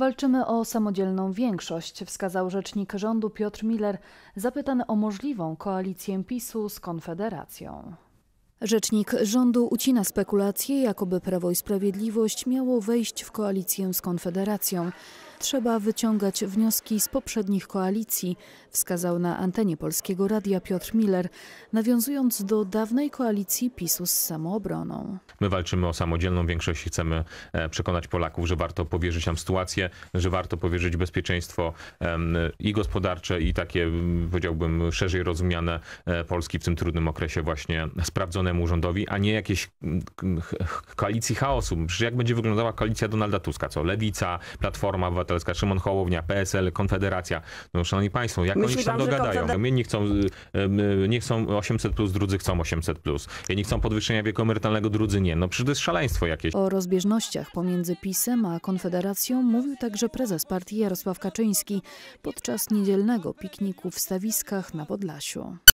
Walczymy o samodzielną większość, wskazał rzecznik rządu Piotr Miller, zapytany o możliwą koalicję PiSu z Konfederacją. Rzecznik rządu ucina spekulacje, jakoby Prawo i Sprawiedliwość miało wejść w koalicję z Konfederacją. Trzeba wyciągać wnioski z poprzednich koalicji, wskazał na antenie Polskiego Radia Piotr Miller, nawiązując do dawnej koalicji PiSu z samoobroną. My walczymy o samodzielną większość i chcemy e, przekonać Polaków, że warto powierzyć nam sytuację, że warto powierzyć bezpieczeństwo i gospodarcze, i takie, powiedziałbym, szerzej rozumiane e, Polski w tym trudnym okresie właśnie sprawdzonemu rządowi, a nie jakiejś koalicji chaosu. Przecież jak będzie wyglądała koalicja Donalda Tuska? Co? Lewica, Platforma Obywatelska, Obywatelska, Szymon Hołownia, PSL, Konfederacja. No szanowni państwo, jak Myśli oni się tam dogadają? Konfeder... Jedni chcą, nie chcą 800+, y, y, plus, drudzy chcą 800+. Plus. Jedni chcą podwyższenia wieku emerytalnego, drudzy nie. No przecież to jest szaleństwo jakieś. O rozbieżnościach pomiędzy PiSem a Konfederacją mówił także prezes partii Jarosław Kaczyński podczas niedzielnego pikniku w Stawiskach na Podlasiu.